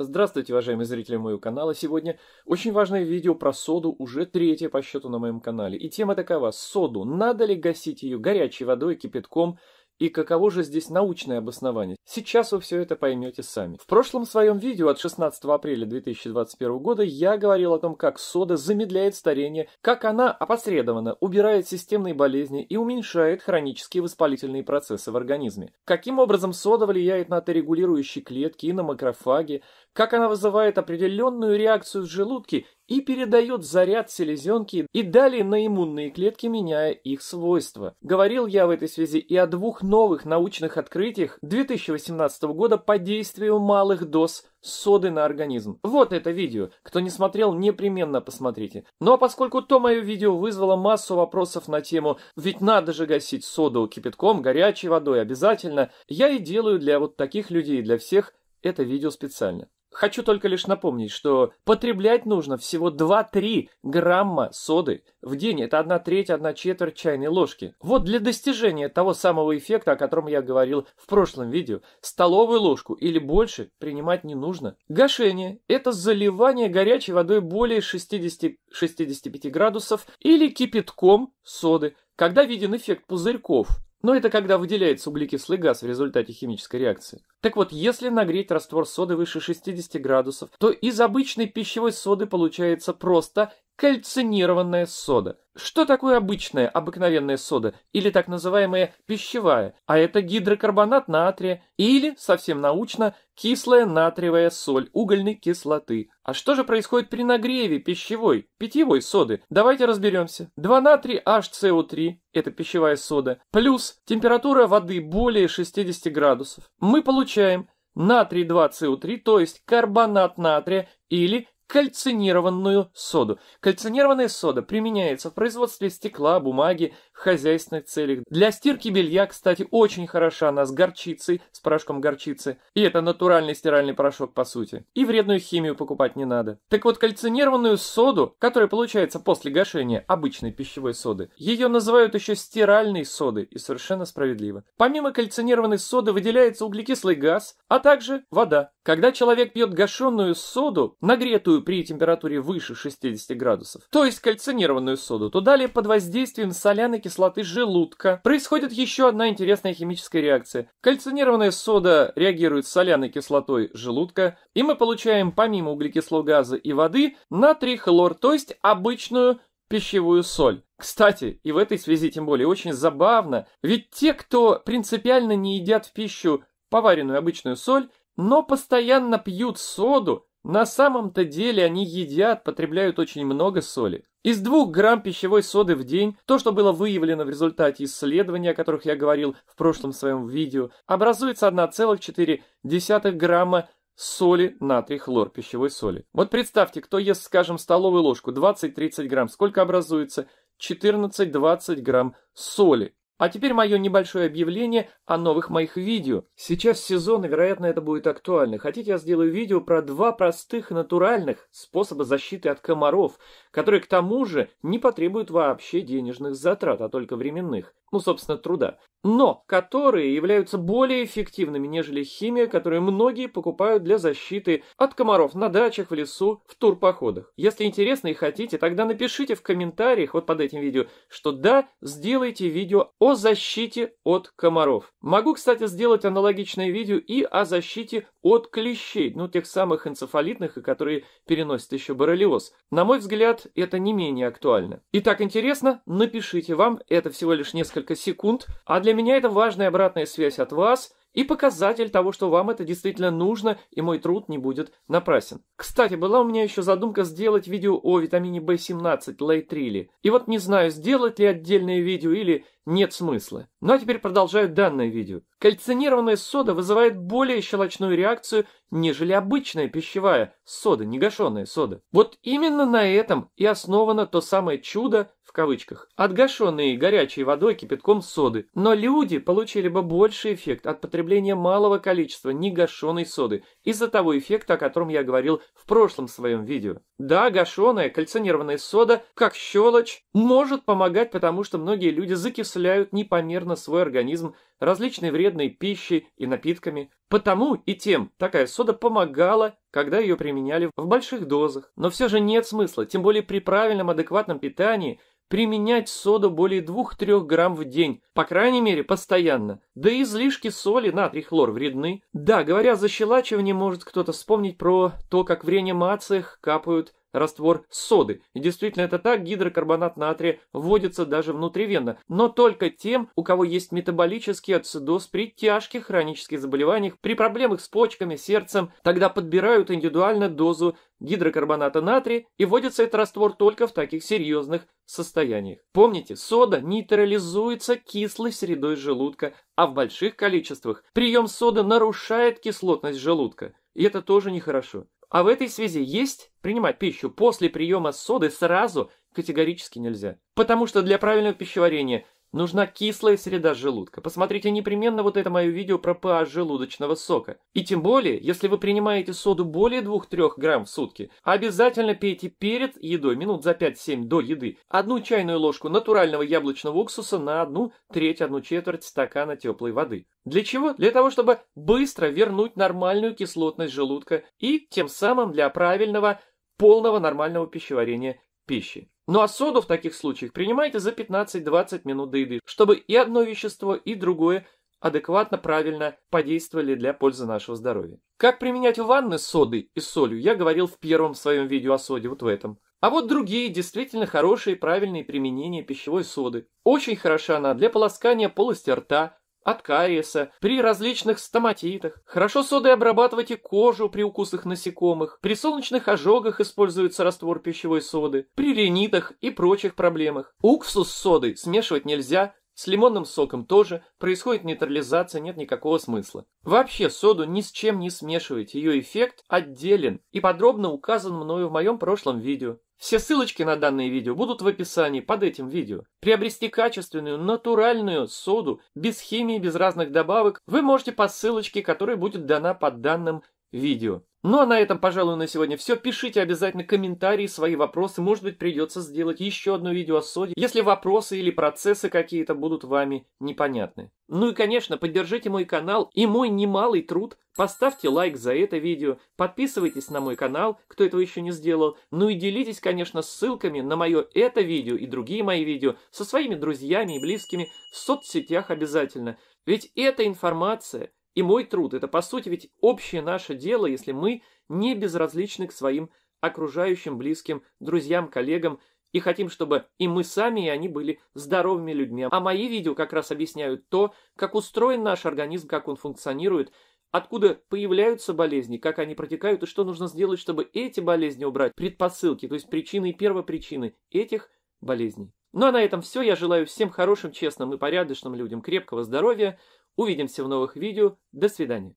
Здравствуйте, уважаемые зрители моего канала. Сегодня очень важное видео про соду, уже третье по счету на моем канале. И тема такова. Соду. Надо ли гасить ее горячей водой, кипятком и каково же здесь научное обоснование? Сейчас вы все это поймете сами. В прошлом своем видео от 16 апреля 2021 года я говорил о том, как сода замедляет старение, как она опосредованно убирает системные болезни и уменьшает хронические воспалительные процессы в организме. Каким образом сода влияет на регулирующие клетки и на макрофаги, как она вызывает определенную реакцию в желудке и передает заряд селезенки и далее на иммунные клетки, меняя их свойства. Говорил я в этой связи и о двух новых научных открытиях 2018 года по действию малых доз соды на организм. Вот это видео. Кто не смотрел, непременно посмотрите. Ну а поскольку то мое видео вызвало массу вопросов на тему «Ведь надо же гасить соду кипятком, горячей водой обязательно», я и делаю для вот таких людей, для всех это видео специально. Хочу только лишь напомнить, что потреблять нужно всего 2-3 грамма соды в день. Это 1 треть, 1 четверть чайной ложки. Вот для достижения того самого эффекта, о котором я говорил в прошлом видео, столовую ложку или больше принимать не нужно. Гашение – это заливание горячей водой более 60-65 градусов или кипятком соды, когда виден эффект пузырьков – но ну, это когда выделяется углекислый газ в результате химической реакции. Так вот, если нагреть раствор соды выше 60 градусов, то из обычной пищевой соды получается просто кальцинированная сода. Что такое обычная, обыкновенная сода, или так называемая пищевая? А это гидрокарбонат натрия, или, совсем научно, кислая натриевая соль угольной кислоты. А что же происходит при нагреве пищевой, питьевой соды? Давайте разберемся. 2 натрия HCO3, это пищевая сода, плюс температура воды более 60 градусов. Мы получаем натрий 2CO3, то есть карбонат натрия или кальцинированную соду. Кальцинированная сода применяется в производстве стекла, бумаги, в хозяйственных целях. Для стирки белья, кстати, очень хороша она с горчицей, с порошком горчицы. И это натуральный стиральный порошок, по сути. И вредную химию покупать не надо. Так вот, кальцинированную соду, которая получается после гашения обычной пищевой соды, ее называют еще стиральной содой, и совершенно справедливо. Помимо кальцинированной соды выделяется углекислый газ, а также вода. Когда человек пьет гашенную соду, нагретую сухую при температуре выше 60 градусов, то есть кальцинированную соду, то далее под воздействием соляной кислоты желудка происходит еще одна интересная химическая реакция. Кальцинированная сода реагирует с соляной кислотой желудка, и мы получаем помимо углекислого газа и воды натрий хлор, то есть обычную пищевую соль. Кстати, и в этой связи тем более очень забавно, ведь те, кто принципиально не едят в пищу поваренную обычную соль, но постоянно пьют соду, на самом-то деле они едят, потребляют очень много соли. Из двух грамм пищевой соды в день, то, что было выявлено в результате исследований, о которых я говорил в прошлом своем видео, образуется 1,4 грамма соли, натрий, хлор, пищевой соли. Вот представьте, кто ест, скажем, столовую ложку, 20-30 грамм, сколько образуется? 14-20 грамм соли. А теперь мое небольшое объявление о новых моих видео. Сейчас сезон, и, вероятно, это будет актуально. Хотите, я сделаю видео про два простых натуральных способа защиты от комаров, которые, к тому же, не потребуют вообще денежных затрат, а только временных. Ну, собственно, труда. Но которые являются более эффективными, нежели химия, которую многие покупают для защиты от комаров на дачах, в лесу, в турпоходах. Если интересно и хотите, тогда напишите в комментариях вот под этим видео, что да, сделайте видео о о защите от комаров. Могу, кстати, сделать аналогичное видео и о защите от клещей, ну, тех самых энцефалитных, и которые переносят еще боррелиоз. На мой взгляд, это не менее актуально. Итак, интересно? Напишите вам, это всего лишь несколько секунд, а для меня это важная обратная связь от вас – и показатель того, что вам это действительно нужно, и мой труд не будет напрасен. Кстати, была у меня еще задумка сделать видео о витамине B17 Лейтрили. И вот не знаю, сделать ли отдельное видео или нет смысла. Ну а теперь продолжаю данное видео. Кальцинированная сода вызывает более щелочную реакцию, нежели обычная пищевая сода, негашенная сода. Вот именно на этом и основано то самое чудо, кавычках, отгашенные горячей водой кипятком соды. Но люди получили бы больший эффект от потребления малого количества негашенной соды из-за того эффекта, о котором я говорил в прошлом своем видео. Да, гашеная кальцинированная сода, как щелочь, может помогать, потому что многие люди закисляют непомерно свой организм различной вредной пищей и напитками. Потому и тем такая сода помогала, когда ее применяли в больших дозах. Но все же нет смысла, тем более при правильном адекватном питании, применять соду более 2-3 грамм в день, по крайней мере, постоянно. Да и излишки соли, натрий, хлор вредны. Да, говоря о защелачивании, может кто-то вспомнить про то, как в реанимациях капают раствор соды. И действительно это так, гидрокарбонат натрия вводится даже внутривенно, но только тем, у кого есть метаболический ацидоз при тяжких хронических заболеваниях, при проблемах с почками, сердцем, тогда подбирают индивидуально дозу гидрокарбоната натрия и вводится этот раствор только в таких серьезных состояниях. Помните, сода нейтрализуется кислой средой желудка, а в больших количествах прием соды нарушает кислотность желудка. И это тоже нехорошо. А в этой связи есть принимать пищу после приема соды сразу категорически нельзя. Потому что для правильного пищеварения – Нужна кислая среда желудка. Посмотрите непременно вот это мое видео про pH желудочного сока. И тем более, если вы принимаете соду более 2-3 грамм в сутки, обязательно пейте перед едой, минут за 5-7 до еды, одну чайную ложку натурального яблочного уксуса на одну треть, одну четверть стакана теплой воды. Для чего? Для того, чтобы быстро вернуть нормальную кислотность желудка и тем самым для правильного полного нормального пищеварения пищи. Ну а соду в таких случаях принимайте за 15-20 минут до еды, чтобы и одно вещество, и другое адекватно, правильно подействовали для пользы нашего здоровья. Как применять ванны с содой и солью, я говорил в первом своем видео о соде, вот в этом. А вот другие действительно хорошие правильные применения пищевой соды. Очень хороша она для полоскания полости рта, от кариеса, при различных стоматитах. Хорошо содой обрабатывайте кожу при укусах насекомых, при солнечных ожогах используется раствор пищевой соды, при ринитах и прочих проблемах. Уксус соды смешивать нельзя, с лимонным соком тоже, происходит нейтрализация, нет никакого смысла. Вообще соду ни с чем не смешивайте, ее эффект отделен и подробно указан мною в моем прошлом видео. Все ссылочки на данные видео будут в описании под этим видео. Приобрести качественную, натуральную соду, без химии, без разных добавок, вы можете по ссылочке, которая будет дана под данным видео. Ну а на этом, пожалуй, на сегодня все. Пишите обязательно комментарии, свои вопросы. Может быть, придется сделать еще одно видео о соде, если вопросы или процессы какие-то будут вами непонятны. Ну и, конечно, поддержите мой канал и мой немалый труд – Поставьте лайк за это видео, подписывайтесь на мой канал, кто этого еще не сделал, ну и делитесь, конечно, ссылками на мое это видео и другие мои видео со своими друзьями и близкими в соцсетях обязательно. Ведь эта информация и мой труд, это по сути ведь общее наше дело, если мы не безразличны к своим окружающим, близким, друзьям, коллегам, и хотим, чтобы и мы сами, и они были здоровыми людьми. А мои видео как раз объясняют то, как устроен наш организм, как он функционирует, откуда появляются болезни, как они протекают и что нужно сделать, чтобы эти болезни убрать, предпосылки, то есть причины и первопричины этих болезней. Ну а на этом все. Я желаю всем хорошим, честным и порядочным людям крепкого здоровья. Увидимся в новых видео. До свидания.